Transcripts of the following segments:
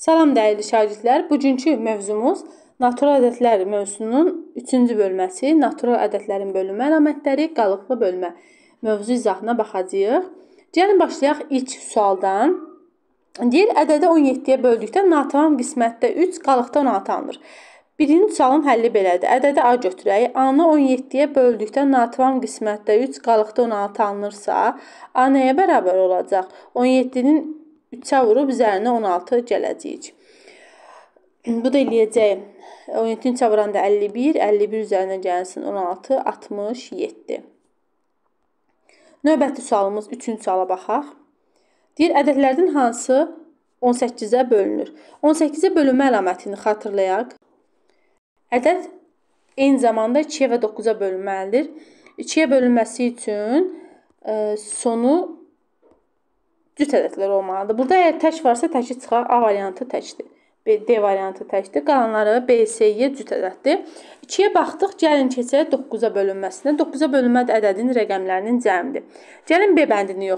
Salam dəyərli şagirdlər, bugünkü mövzumuz natural ədədlər mövzusunun 3-cü bölməsi, natural ədədlərin bölmə əlamətləri, qalıqlı bölmə mövzu izahına baxacağıq. Gəlin başlayaq ilk sualdan. Deyir, ədədi 17-yə böldükdə natam qismətdə 3, qalıqda 16 alınır. Birinci sualın həlli belədir. Ədədi A götürək. A-nı 17-yə böldükdə natram qismətdə 3 qalıqda 16 alınırsa, A nəyə bərabər olacaq? 17-nin 3-ə vurub üzərinə 16 gələcəyik. Bu da eləyəcək 17-ni çavuranda 51, 51 üzərinə gəlsin 16, 67. Növbəti sualımız 3-cü suala baxaq. Deyir, ədədlərdən hansı 18-ə bölünür? 18-ə bölünmə əlamətini xatırlayaq. Ədəd eyni zamanda 2-yə və 9-a bölünməlidir. 2-yə bölünməsi üçün e, sonu cüt ədədlər olmalıdır. Burada əgər tək varsa təki çıxar. A variantı təkdir. B, D variantı təkdir. Qalanları B, C, Y e cüt ədəddir. 2-yə baxdıq, gəlin keçək 9-a bölünməsinə. 9-a bölünmə ədədin rəqəmlərinin cəmidir. Gəlin B bəndini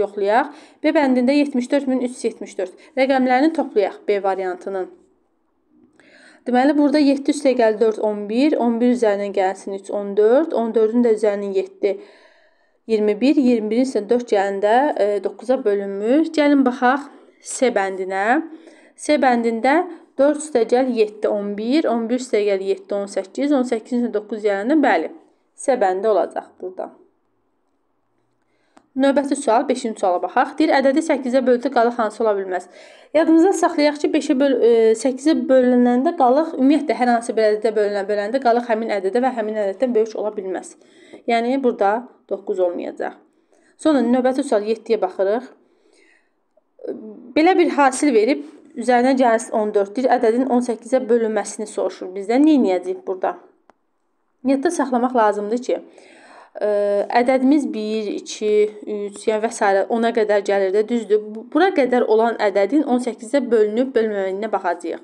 yoxlayaq. B bəndində 74374. Rəqəmlərini toplayaq B variantının. Deməli, burada 7 üstə gəl 4, 11, 11 üzərindən gəlsin 3, 14, 14-ün də üzərinin 7, 14. 21, 21-in isə 4 gələndə 9-a e, bölünmür. Gəlin baxaq C bəndinə. C bəndində 4 üstəgəl 7, 11, 11 üstəgəl 7, 18, 18-in 9 gələndə bəli, C bəndi olacaq burada. Növbəti sual 5-ci suala baxaq. Deyir, ədədi 8-ə böldü qalıq hansı ola bilməz? Yadınızda saxlayaq ki, 5-ə böl 8-ə e, bölünəndə qalıq ümumiyyətlə hər hansı bir ədədə bölünə böləndə qalıq həmin ədədə və həmin ədəddən böyük ola bilməz. Yəni burada 9 olmayacaq. Sonra növbəti sual 7-yə baxırıq. Belə bir hasil verib üzərinə cəlis 14-dir. Ədədin 18-ə bölünməsini soruşur bizdən. Nə edəcəyik burada? Yadda saxlamaq lazımdır ki, ədədimiz 1, 2, 3, yəni və s. ona qədər gəlir də, düzdür? Bura qədər olan ədədin 18-ə bölünüb bölməyinə baxacağıq.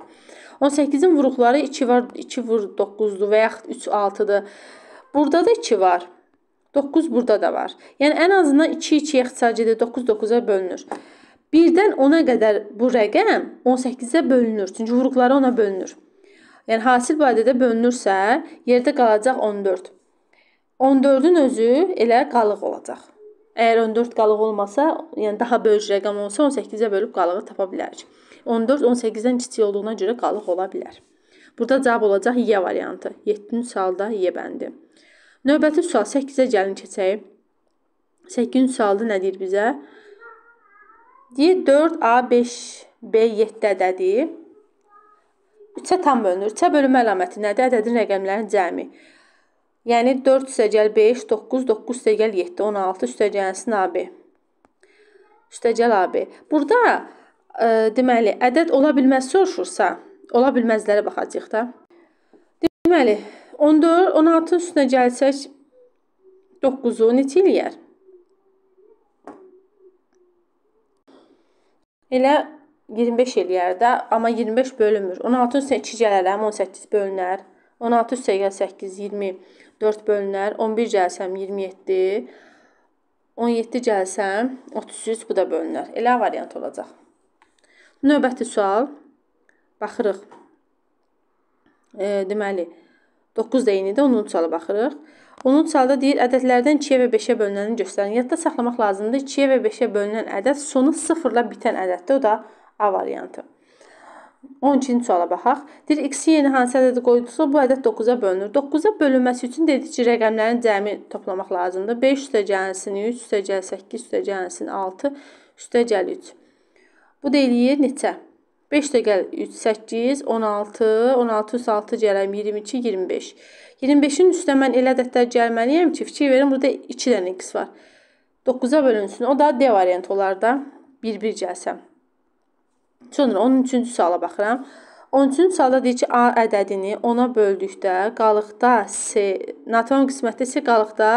18-in vuruqları 2 var, 2 vur 9-dur və yaxud 3 6-dır. Burada da 2 var. 9 burada da var. Yəni ən azından 2 2-yə ixtisar gedir, 9 9-a bölünür. 1-dən 10-a qədər bu rəqəm 18-ə bölünür. Çünki vuruqları ona bölünür. Yəni hasil barədə bölünürsə, yerdə qalacaq 14. 14-ün özü elə qalıq olacaq. Əgər 14 qalıq olmasa, yəni daha böyük rəqəm olsa, 18-ə bölüb qalığı tapa bilərik. 14 18-dən kiçik olduğuna görə qalıq ola bilər. Burada cavab olacaq Y variantı. 7-ci sualda Y bəndi. Növbəti sual 8-ə gəlin keçək. 8-ci sualda nə deyir bizə? Deyir 4A5B 7 ədədi. 3-ə tam bölünür. 3-ə bölmə əlaməti nədir? Ədədin rəqəmlərinin cəmi. Yəni 4 üstəgəl 5, 9, 9 üstəgəl 7, 16 üstəgəlsin AB. Üstəgəl AB. Burada e, deməli ədəd ola bilməz soruşursa, ola bilməzlərə baxacağıq da. Deməli 14, 16 üstünə gəlsək 9-u neçə eləyər? Elə 25 eləyər də, amma 25 bölünmür. 16 üstünə 2 gələrəm, 18 bölünər. 16 üstə gəl 8, 20. 4 bölünər 11 gəlsəm 27, 17 gəlsəm 33, bu da bölünər. Elə variant olacaq. Növbəti sual. Baxırıq. E, deməli, 9 da eynidir, onun suala baxırıq. Onun sualda deyir, ədədlərdən 2-yə və 5-ə bölünəni göstərin. Yadda saxlamaq lazımdır, 2-yə və 5-ə bölünən ədəd sonu 0-la bitən ədəddir, o da A variantı. 12-ci suala baxaq. Deyir x yeni hansı ədədi qoydusa bu ədəd 9-a bölünür. 9-a bölünməsi üçün dedik ki, rəqəmlərin cəmi toplamaq lazımdır. 5 üstə gəlsin 3, üstə gəl 8, üstə gəlsin 6, üstə gəl 3. Bu da eləyir neçə? 5 də gəl 3, 8, 16, 16 üstə 6 gələm 22, 25. 25-in üstə mən elə ədədlər gəlməliyəm ki, fikir verin burada 2 dənə x var. 9-a bölünsün. O da D variantı olar da 1-1 gəlsəm. Sonra 13-cü suala baxıram. 13-cü sualda deyir ki, A ədədini ona böldükdə qalıqda S, natron qismətdə isə qalıqda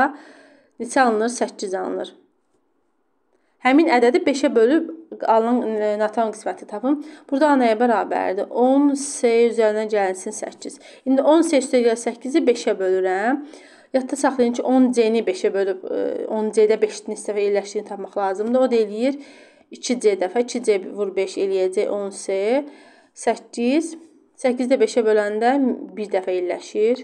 neçə alınır? 8 alınır. Həmin ədədi 5-ə bölüb alınan e, natron qisməti tapın. Burada A nəyə bərabərdir? 10 S üzərinə gəlsin 8. İndi 10 S üstə 8-i 5-ə bölürəm. Yadda saxlayın ki, 10C-ni 5-ə bölüb 10C-də e, 5-in istəvə yerləşdiyini tapmaq lazımdır. O da eləyir 1. 2C dəfə 2C vur 5 eləyəcək 10C. 8. 8 də 5-ə böləndə bir dəfə illəşir.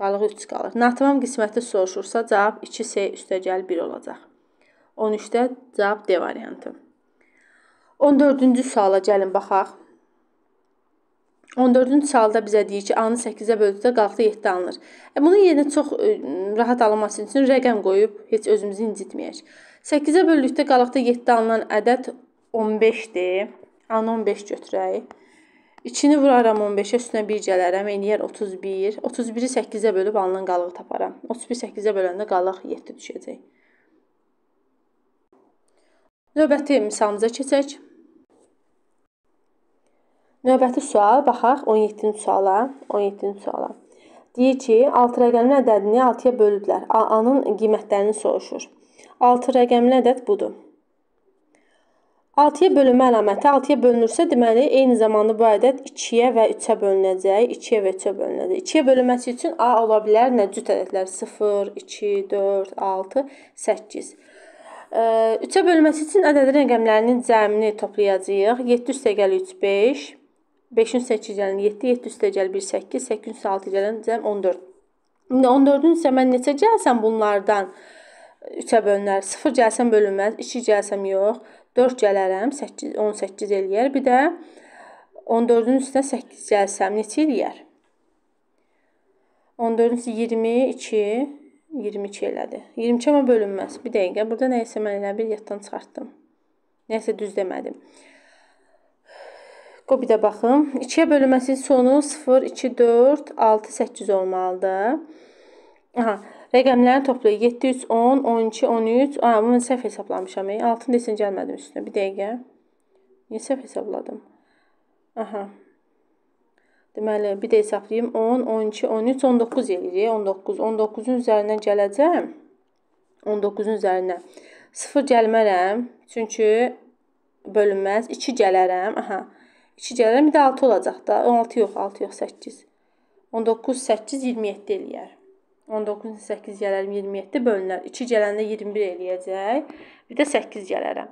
Qalıq 3 qalır. Natamam qisməti soruşursa cavab 2C üstəgəl 1 olacaq. 13-də cavab D variantı. 14-cü suala gəlin baxaq. 14-cü sualda bizə deyir ki, A-nı 8-ə böldükdə qalxda 7 alınır. E, bunun yerinə çox ə, e, rahat alınması üçün rəqəm qoyub heç özümüzü incitməyək. 8-ə böldükdə qalaqda 7 alınan ədəd 15-dir. An 15 götürək. 2-ni vuraram 15-ə, üstünə 1 gələrəm, eləyər 31. 31-i 8-ə bölüb alınan qalığı taparam. 31 8-ə böləndə qalaq 7 düşəcək. Növbəti misalımıza keçək. Növbəti sual, baxaq 17-ci suala, 17-ci suala. Deyir ki, 6 rəqəmin ədədini 6-ya bölüblər. A-nın qiymətlərini soruşur. 6 rəqəmli ədəd budur. 6-ya bölünmə əlaməti 6-ya bölünürsə, deməli eyni zamanda bu ədəd 2-yə və 3-ə bölünəcək, 2-yə və 3-ə bölünəcək. 2-yə bölünməsi üçün A ola bilər nə cüt ədədlər? 0, 2, 4, 6, 8. 3-ə bölünməsi üçün ədədin rəqəmlərinin cəmini toplayacağıq. 7 üstə gəl 3, 5. 5-ün 8 gəlin 7, 7 üstə gəl 1, 8, 8-ün 6 gəlin cəm 14. İndi 14-ün isə mən neçə gəlsəm bunlardan? 14 3-ə bölünər 0 gəlsəm bölünməz, 2 gəlsəm yox, 4 gələrəm, 8, 18 eləyər. Bir də 14-ün üstünə 8 gəlsəm neçə eləyər? 14-ün üstü 22, 22 elədi. 22 amma bölünməz. Bir dəqiqə, burada nə isə mən elə bir yaddan çıxartdım. Nəsə düz demədim. Qoy bir də baxım. 2-yə bölünməsinin sonu 0, 2, 4, 6, 8 olmalıdır. Aha, Rəqəmlərin toplayı 710, 12, 13. A, bunu səhv hesablamışam. 6-nı e. desin gəlmədim üstünə. Bir dəqiqə. Niyə səhv hesabladım? Aha. Deməli, bir də hesablayım. 10, 12, 13, 19 eləyirik. 19. 19-un üzərinə gələcəm. 19-un üzərinə. 0 gəlmərəm. Çünki bölünməz. 2 gələrəm. Aha. 2 gələrəm. Bir də 6 olacaq da. 16 yox, 6 yox, 8. 19, 8, 27 eləyər. 19-u 8 gələrəm 27 bölünər. 2 gələndə 21 eləyəcək. Bir də 8 gələrəm.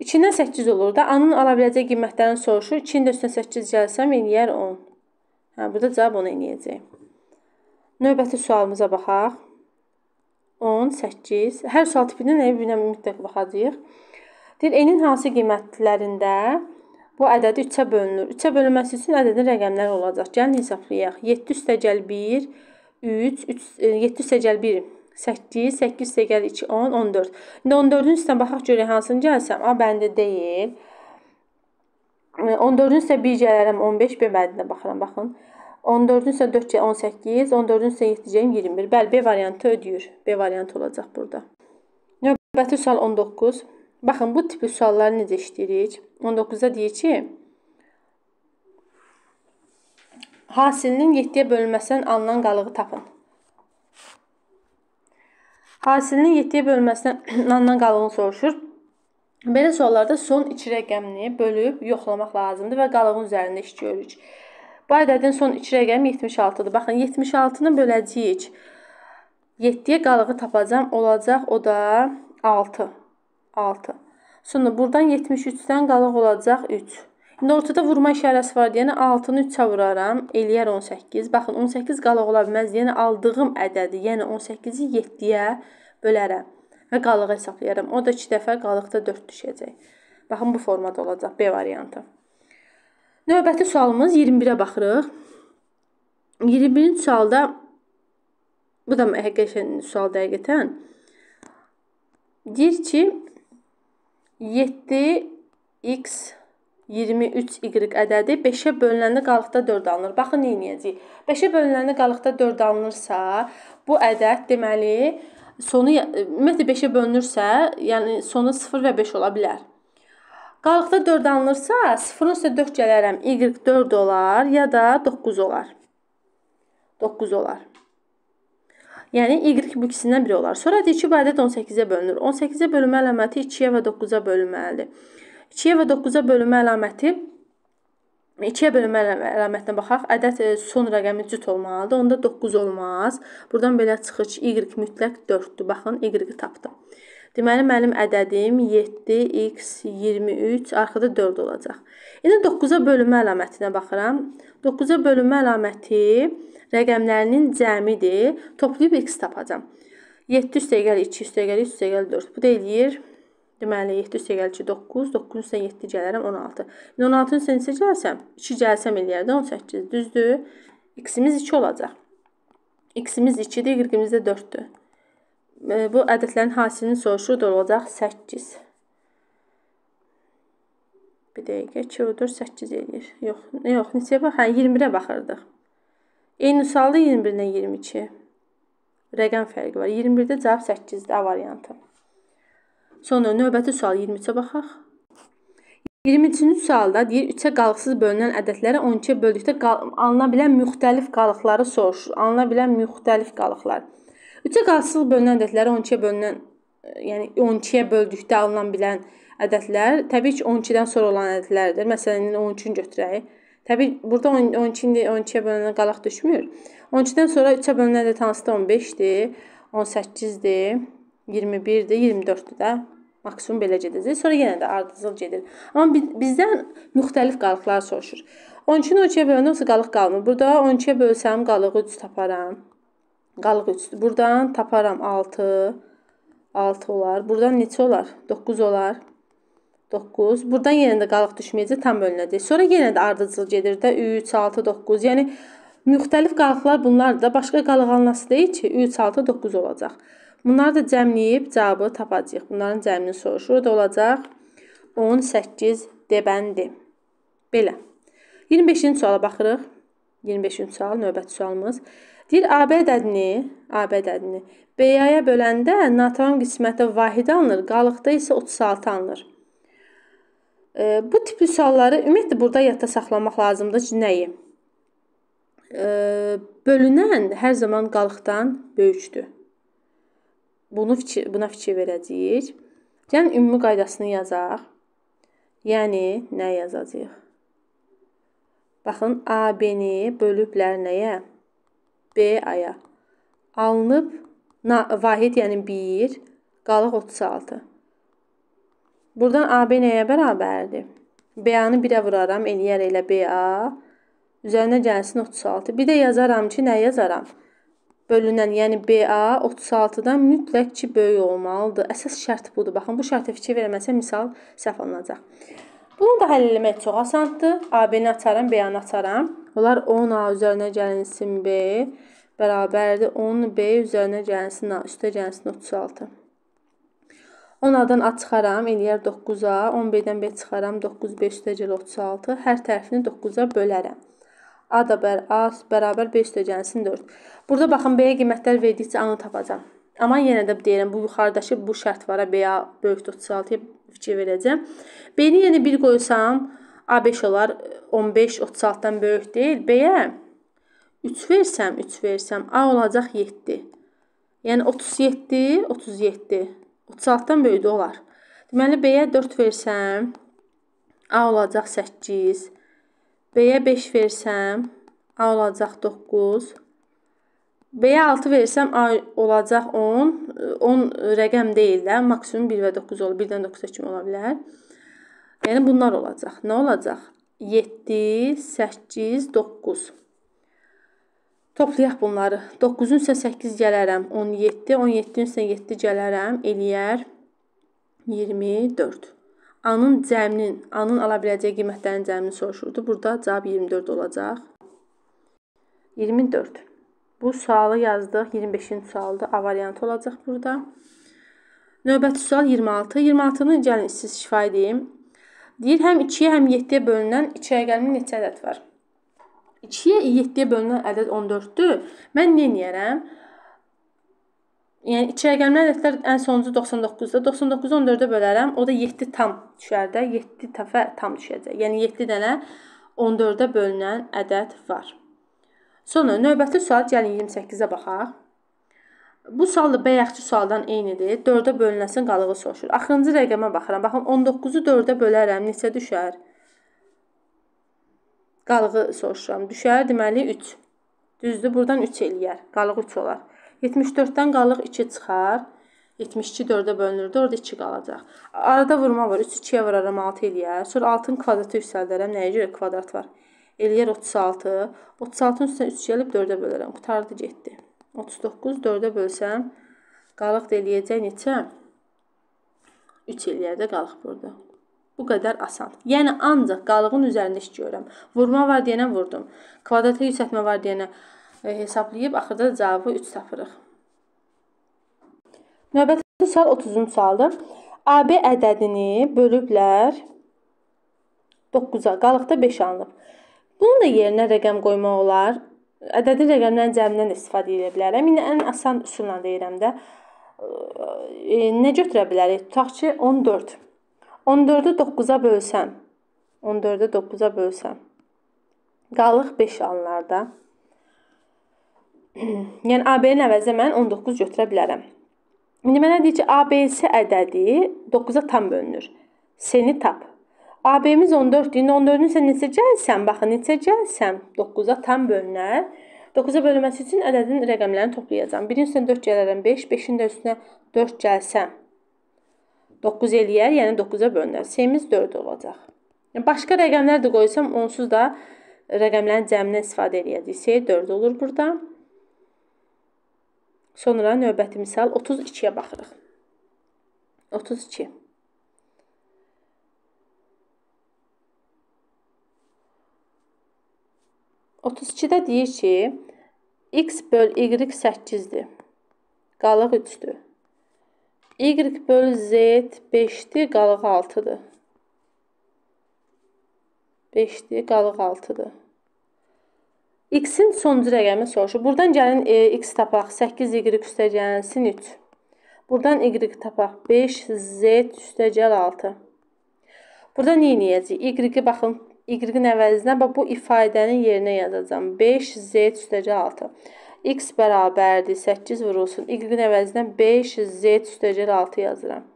2-dən 8 olur da. Anın ala biləcək qiymətlərini soruşur. 2-nin də üstünə 8 gəlsəm eləyər 10. Hə, burada cavab 10 eləyəcək. Növbəti sualımıza baxaq. 10, 8. Hər sual tipində nəyə birinə mütləq baxacağıq. Deyir, n-in hansı qiymətlərində bu ədədi 3-ə bölünür. 3-ə bölünməsi üçün ədədin rəqəmləri olacaq. Gəlin hesablayaq. 7 üstə gəl 1, 1. 3, 3 7 üstəgəl 1, 8, 8 üstəgəl 2, 10, 14. İndi 14-ün üstünə baxaq görək hansını gəlsəm. A bəndi deyil. 14-ün üstə 1 gələrəm 15, B bəndinə baxıram, baxın. 14-ün üstə 4 gəl 18, 14-ün üstə 7 gəl 21. Bəli, B variantı ödəyir. B variantı olacaq burada. Növbəti sual 19. Baxın, bu tipli sualları necə işləyirik? 19-da deyir ki, Hasilinin 7-yə bölünməsindən alınan qalığı tapın. Hasilinin 7-yə bölünməsindən alınan qalığını soruşur. Belə suallarda son 2 rəqəmini bölüb yoxlamaq lazımdır və qalığın üzərində iş görürük. Bu ədədin son 2 rəqəmi 76-dır. Baxın, 76-nı böləcəyik. 7-yə qalığı tapacam, olacaq o da 6. 6. Sonra buradan 73-dən qalıq olacaq 3. İndi ortada vurma işarəsi var deyənə 6-nı 3-ə vuraram, eləyər 18. Baxın, 18 qalıq ola bilməz deyənə aldığım ədədi, yəni 18-i 7-yə bölərəm və qalığı hesablayaram. O da 2 dəfə, qalıqda 4 düşəcək. Baxın, bu formada olacaq B variantı. Növbəti sualımız 21-ə baxırıq. 21-ci sualda, bu da həqiqəşən sual dəqiqətən, deyir ki, 7x 23y ədədi 5-ə bölünəndə qalıqda 4 alınır. Baxın, nə edəcəyik? 5-ə bölünəndə qalıqda 4 alınırsa, bu ədəd deməli sonu ümumiyyətlə 5-ə bölünürsə, yəni sonu 0 və 5 ola bilər. Qalıqda 4 alınırsa, 0-ın üstə 4 gələrəm, y 4 olar ya da 9 olar. 9 olar. Yəni y bu ikisindən biri olar. Sonra deyir ki, bu ədəd 18-ə bölünür. 18-ə bölmə əlaməti 2-yə və 9-a bölünməlidir. 2-yə və 9-a bölmə əlaməti 2-yə bölmə əlamətinə baxaq. Ədəd e, son rəqəmi cüt olmalıdır. Onda 9 olmaz. Buradan belə çıxır ki, y mütləq 4-dür. Baxın, y-i tapdım. Deməli, mənim ədədim 7x 23, arxada 4 olacaq. İndi 9-a bölmə əlamətinə baxıram. 9-a bölmə əlaməti rəqəmlərinin cəmidir. Toplayıb x tapacam. 7 üstə gəl 2 üstə gəl 3 üstə gəl 4. Bu da eləyir 1. Deməli 7 üstə gəlir 9, 9 üstə 7 gələrəm 16. 16-nın üstə neçə gəlsəm? 2 gəlsəm eləyərdə 18, düzdür? X-imiz 2 olacaq. X-imiz 2-dir, Y-imiz də 4-dür. E, bu ədədlərin hasilinin soruşu da olacaq 8. Bir dəqiqə 2 odur 8 eləyir. Yox, yox, neçəyə bax? Hə, 21-ə baxırdıq. Eyni sualda 21-dən 22. Rəqəm fərqi var. 21-də cavab 8-dir A variantı. Sonra növbəti sual 23-ə baxaq. 23-cü sualda deyir 3-ə qalıqsız bölünən ədədlərə 12-yə böldükdə alına bilən müxtəlif qalıqları soruşur. Alına bilən müxtəlif qalıqlar. 3-ə qalıqsız bölünən ədədlərə 12-yə bölünən, yəni 12-yə böldükdə alınan bilən ədədlər təbii ki 12-dən sonra olan ədədlərdir. Məsələn, indi 13-ünü götürək. Təbii burada 12 indi 12-yə bölünən qalaq düşmür. 12-dən sonra 3-ə bölünən ədəd hansıdır? 15-dir, 18-dir, 21-dir, 24-dir də. Maksimum belə gedəcək. Sonra yenə də ardıcıl gedir. Amma bizdən müxtəlif qalıqlar soruşur. 12-ni ölçüyə böləndə olsa qalıq qalmır. Burada 12-yə bölsəm qalığı 3 taparam. Qalıq 3-dür. Buradan taparam 6. 6 olar. Buradan neçə olar? 9 olar. 9. Buradan yenə də qalıq düşməyəcək, tam bölünəcək. Sonra yenə də ardıcıl gedir də 3, 6, 9. Yəni Müxtəlif qalıqlar bunlar da başqa qalıq anlası deyil ki, 3, 6, 9 olacaq. Bunları da cəmləyib cavabı tapacağıq. Bunların cəmini soruşur. O da olacaq 18 debəndi. Belə. 25-ci suala baxırıq. 25-ci sual, növbəti sualımız. Deyir AB ədədini, AB ədədini BA-ya böləndə natamam qismətə vahid alınır, qalıqda isə 36 alınır. E, bu tipli sualları ümumiyyətlə burada yadda saxlamaq lazımdır ki, nəyi? bölünən hər zaman qalıqdan böyükdür. Bunu fikir, buna fikir verəcəyik. Yəni ümumi qaydasını yazaq. Yəni nə yazacağıq? Baxın, AB-ni bölüblər nəyə? B-aya. Alınıb vahid, yəni 1, qalıq 36. Buradan AB nəyə bərabərdir? B-anı 1-ə vuraram, eləyər elə BA Üzərinə gəlsin 36. Bir də yazaram ki, nə yazaram? Bölünən, yəni BA 36-dan mütləq ki, böyük olmalıdır. Əsas şərt budur. Baxın, bu şərtə fikir verməsə misal səhv alınacaq. Bunu da həll etmək çox asandır. AB-ni açaram, B-ni açaram. Onlar 10A üzərinə gəlinsin B bərabərdir 10 B üzərinə gəlinsin A, üstə gəlinsin 36. 10 A-dan A çıxaram, eləyər 9A, 10 B-dən B çıxaram, 9 B üstə gəl 36. Hər tərəfini 9-a bölərəm. A da bər A bərabər 5 də gəlsin 4. Burada baxın B-yə qiymətlər verdikcə A-nı tapacağam. Amma yenə də deyirəm bu yuxarıdakı bu şərt var, B-yə böyükdür 36-ya fikir verəcəm. B-ni yenə 1 qoysam A5 olar. 15 36-dan böyük deyil. B-yə 3 versəm, 3 versəm A olacaq 7. Yəni 37, 37. 36-dan böyük olar. Deməli B-yə 4 versəm A olacaq 8. B-yə 5 versəm, A olacaq 9. B-yə 6 versəm, A olacaq 10. 10 rəqəm deyil də, maksimum 1 və 9 olur. 1-dən 9-a kimi ola bilər. Yəni, bunlar olacaq. Nə olacaq? 7, 8, 9. Toplayaq bunları. 9-un üstə 8 gələrəm. 17, 17-ün üstə 7 gələrəm. Eləyər 24. A-nın cəminin, A-nın ala biləcəyi qiymətlərin cəmini soruşurdu. Burada cavab 24 olacaq. 24. Bu sualı yazdıq. 25-ci sualda A variantı olacaq burada. Növbəti sual 26. 26-nı gəlin siz şifa edeyim. Deyir, həm 2-yə, həm 7-yə bölünən 2 rəqəminin neçə ədəd var? 2-yə 7-yə bölünən ədəd 14-dür. Mən nə edərəm? Yəni iki rəqəmli ədədlər ən sonuncu 99-da. 99-u 14-ə bölərəm, o da 7 tam düşər də. 7 dəfə tam düşəcək. Yəni 7 dənə 14-ə bölünən ədəd var. Sonra növbəti sual gəlin 28-ə baxaq. Bu sual da bayaqki sualdan eynidir. 4-ə bölünəsin qalığı soruşur. Axırıncı rəqəmə baxıram. Baxın 19-u 4-ə bölərəm, neçə düşər? Qalığı soruşuram. Düşər deməli 3. Düzdür? Burdan 3 eləyər. Qalıq 3 olar. 74-dən qalıq 2 çıxar. 72 4-ə bölünür, orada 2 qalacaq. Arada vurma var. 3 2-yə vuraram 6 eləyər. Sonra 6-nın kvadratı yüksəldərəm. Nəyə görə kvadrat var? Eləyər 36. 36-ın üstünə 3 gəlib 4-ə bölərəm. Qutardı getdi. 39 4-ə bölsəm qalıq da eləyəcək neçə? 3 eləyər də qalıq burada. Bu qədər asan. Yəni ancaq qalığın üzərində iş görürəm. Vurma var deyənə vurdum. Kvadrata yüksəltmə var deyənə vurdum hesablayıb axırda cavabı 3 tapırıq. Növbəti sual 30-cu sualdır. AB ədədini bölüblər 9-a, qalıqda 5 alınıb. Bunun da yerinə rəqəm qoymaq olar. Ədədi rəqəmlərin cəmindən istifadə edə bilərəm. İndi ən asan üsulla deyirəm də. E, nə götürə bilərik? Tutaq ki, 14. 14-ü 9-a bölsəm, 14-ü 9-a bölsəm qalıq 5 anlarda. yəni AB-nin əvəzinə mən 19 götürə bilərəm. İndi mənə deyir ki, ABC ədədi 9-a tam bölünür. C-ni tap. AB-miz 14-dür. İndi 14-ün isə neçə gəlsəm, baxın, neçə gəlsəm 9-a tam bölünər. 9-a bölünməsi üçün ədədin rəqəmlərini toplayacağam. 1-in üstünə 4 gələrəm 5, 5-in də üstünə 4 gəlsəm 9 eləyər, yəni 9-a bölünər. C-miz 4 olacaq. Başqa rəqəmlər də qoysam onsuz da rəqəmlərin cəmindən istifadə edəcəyik. C 4 olur burada. Sonra növbəti misal 32-yə baxırıq. 32. Otuz ikidə deyir ki, x böl y 8-dir. Qalıq 3-dür. y böl z 5-dir, qalıq 6-dır. 5-dir, qalıq 6-dır. X-in sonuncu rəqəmi soruşur. Buradan gəlin e, X tapaq. 8Y üstəgəlsin 3. Buradan Y tapaq. 5Z üstəgəl 6. Burada nə edəcəyik? Y-i baxın. Y-in əvəzinə bax, bu ifadənin yerinə yazacağım. 5Z üstəgəl 6. X bərabərdir. 8 vurulsun. Y-in əvəzinə 5Z üstəgəl 6 yazıram.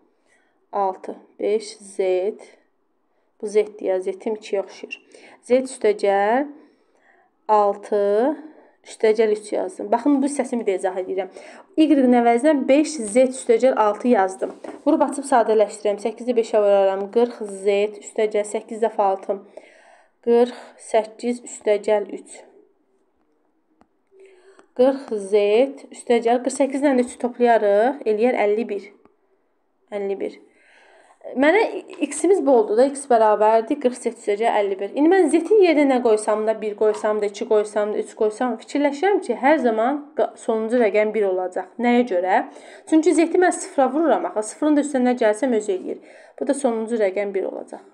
6. 5Z. Bu Z-dir. Z-im 2 yoxşuyur. Z üstəgəl 6. 6 üstəgəl 3 yazdım. Baxın, bu hissəsini bir də izah edirəm. Y-in əvəzinə 5 Z üstəgəl 6 yazdım. Vurub açıb sadələşdirəm. 8-i 5-ə vuraram. 40 Z üstəgəl 8 dəfə 6. 48 üstəgəl 3. 40 Z üstəgəl 48 ilə 3 toplayarıq. Eləyər 51. 51. Mənə x-imiz boldu da, x bərabərdir 48 üzəri 51. İndi mən z-in yerinə nə qoysam da, 1 qoysam da, 2 qoysam da, 3 qoysam, fikirləşirəm ki, hər zaman sonuncu rəqəm 1 olacaq. Nəyə görə? Çünki z-i mən 0-a vururam axı. 0-ın da üstünə gəlsəm öz eləyir. Bu da sonuncu rəqəm 1 olacaq.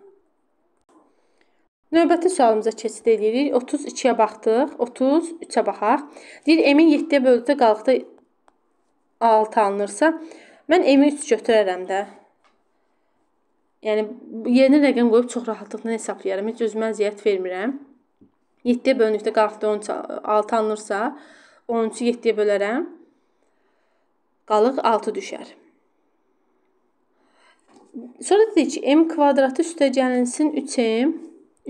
Növbəti sualımıza keçid edirik. 32-yə baxdıq. 33-ə baxaq. Deyir m-in 7-yə böldükdə qalıqda 6 alınırsa, mən m-i 3 götürərəm də. Yəni yerinə rəqəm qoyub çox rahatlıqla hesablayıram. Heç özümə əziyyət vermirəm. 7-yə bölünükdə qrafikdə 13 6 alınırsa, 13-ü 7-yə bölərəm. Qalıq 6 düşər. Sonra dedik ki, m kvadratı üstə gəlinsin 3m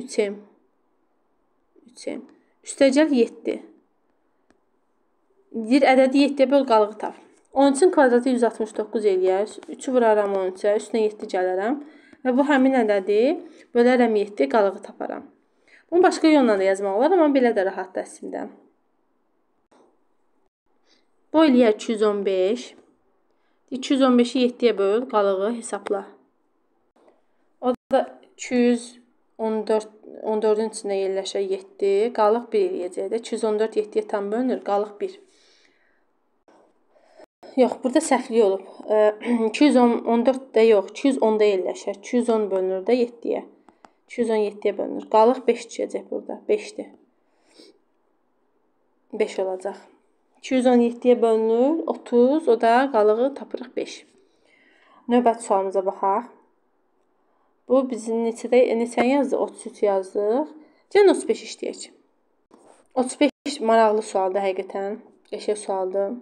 3m 3m üstəgəl 7. Deyir ədədi 7-yə böl qalığı tap. 13-ün kvadratı 169 eləyər. 3-ü vuraram 13-ə, üstünə 7 gələrəm. Və bu həmin ədədi bölərəm 7 qalığı taparam. Bunu başqa yolla da yazmaq olar, amma belə də rahat rəsmdə. Bu eləyər 215. 215-i 7-yə böl, qalığı hesabla. O da 200 14 14-ün içində yerləşə 7, qalıq 1 eləyəcək də. 214 7-yə tam bölünür, qalıq 1. Yox, burada səhvlik olub. 214 də yox, 210 deyilləşər. 210 bölünür də 7-yə. 217-yə bölünür. Qalıq 5 çıxacaq burada. 5-dir. 5 olacaq. 217-yə bölünür 30, o da qalığı tapırıq 5. Növbəti sualımıza baxaq. Bu bizim neçədə neçə yazdı? 33 yazdıq. Gəlin 35 işləyək. 35 maraqlı sualdır həqiqətən. Qəşəng sualdır.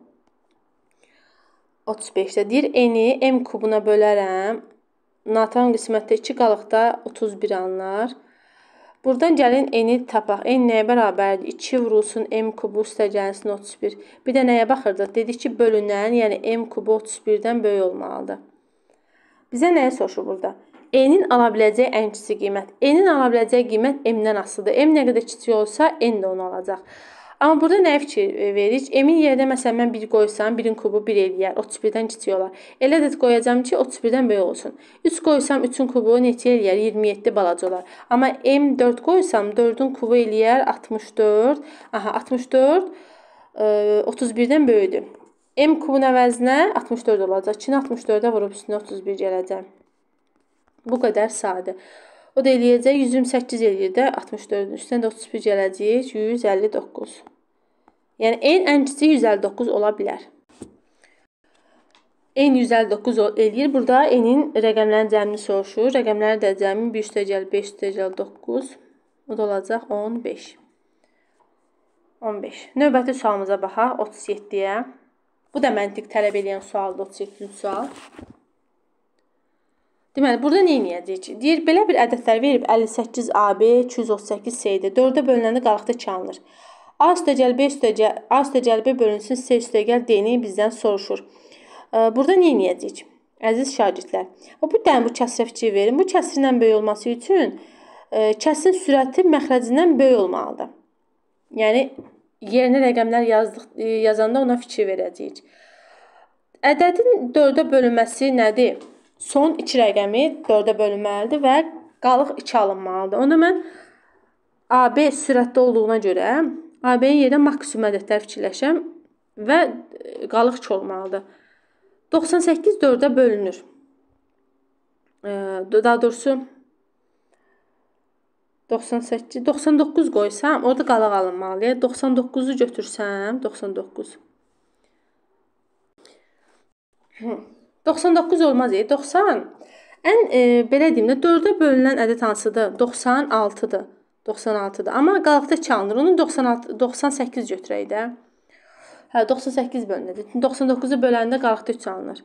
35-də. Deyir, eni m kubuna bölərəm. Natan qismətdə 2 qalıqda 31 anlar. Buradan gəlin eni tapaq. En nəyə bərabərdir? 2 vurulsun m kubu üstə gəlsin 31. Bir də nəyə baxırdıq? Dedik ki, bölünən, yəni m kubu 31-dən böyük olmalıdır. Bizə nəyə soruşur burada? E-nin ala biləcəyi ən kiçik qiymət. E-nin ala biləcəyi qiymət M-dən asılıdır. M nə qədər kiçik olsa, N də onu alacaq. Amma burada nə fikir e, verir? Emin yerdə məsələn mən 1 qoysam, 1-in kubu 1 eləyər, 31-dən kiçik olar. Elə də qoyacam ki, 31-dən böyük olsun. 3 qoysam 3-ün kubu neçə eləyər? 27 balaca olar. Amma M 4 qoysam 4-ün kubu eləyər 64. Aha, 64 ə, 31-dən böyükdür. M kubun əvəzinə 64 olacaq. 2-ni 64-ə vurub üstünə 31 gələcək. Bu qədər sadə. O da eləyəcək 128 eləyir də 64-ün üstünə də 31 gələcək 159. Yəni n ən kiçiyi 159 ola bilər. n 159 eləyir. Burada n-in rəqəmlərin cəmini soruşur. Rəqəmləri də cəmi 1 üstəgəl 5 üstəgəl 9. O da olacaq 15. 15. Növbəti sualımıza baxaq 37-yə. Bu da məntiq tələb edən sualdır 37-ci sual. Deməli, burada nə edəcəyik? Deyir, belə bir ədədlər verib 58AB, 238 CD. 4-ə bölünəndə qalıqda çalınır. A üstəgəl B üstəgəl, A üstəgəl B bölünsün C üstəgəl D-ni bizdən soruşur. Burada nə edəcəyik? Əziz şagirdlər, bu dəmi bu kəsrə fikir verin. Bu kəsrlə böyük olması üçün kəsrin sürəti məxrəcindən böyük olmalıdır. Yəni yerinə rəqəmlər yazdıq, e, yazanda ona fikir verəcəyik. Ədədin 4-ə bölünməsi nədir? Son 2 rəqəmi 4-ə bölünməlidir və qalıq 2 alınmalıdır. Onda mən AB sürətdə olduğuna görə AB-nin yerinə maksimum ədədlər fikirləşəm və e, qalıq 2 olmalıdır. 98 4-ə bölünür. E, daha doğrusu 98, 99 qoysam, orada qalaq alınmalıdır. 99-u götürsəm, 99. 99 olmaz, 90. E, Ən e, belə deyim də 4-ə bölünən ədəd hansıdır? 96-dır. 96-dır. Amma qalıqda çalınır. Onu 96 98 götürək də. Hə, 98 bölünədir. 99-u böləndə qalıqda 3 alınır.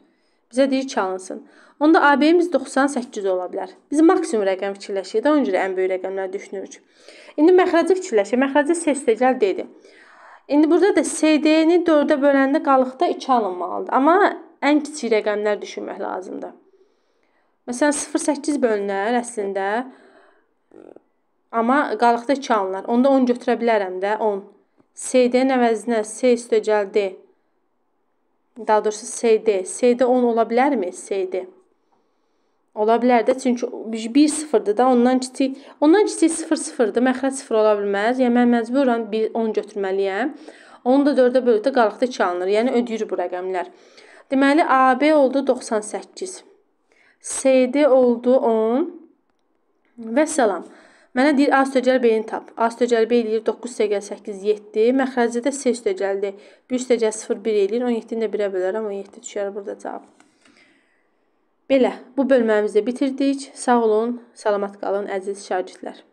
Bizə deyir çalınsın. Onda AB-miz 98 ola bilər. Biz maksimum rəqəm fikirləşirik də, ona görə ən böyük rəqəmləri düşünürük. İndi məxrəcə fikirləşək. Məxrəcə C üstəgəl D-dir. İndi burada da CD-ni 4-ə böləndə qalıqda 2 alınmalıdır. Amma ən kiçik rəqəmlər düşünmək lazımdır. Məsələn 0.8 bölünər əslində Amma qalıqda 2 alınır. Onda 10 götürə bilərəm də, 10. CD-nin əvəzinə C üstəgəl D. Daha doğrusu CD. CD 10 ola bilərmi? CD. Ola bilər də, çünki 1 sıfırdır da, ondan kiçik, ondan kiçik 0 sıfırdır, məxrəc 0 ola bilməz. Yəni, mən məcburən 10 götürməliyəm. Onu da 4-ə bölükdə qalıqda 2 alınır. Yəni, ödəyir bu rəqəmlər. Deməli, AB oldu 98. CD oldu 10. Və salam. Mənə deyir A üstəgəl B-ni tap. A üstəgəl B eləyir 9 üstəgəl 8 7. Məxrəcdə də C üstəgəldir. 1 üstəgəl 0 1 eləyir. 17-ni də 1-ə bölərəm. 17 düşər burada cavab. Belə bu bölməmizi bitirdik. Sağ olun, salamat qalın əziz şagirdlər.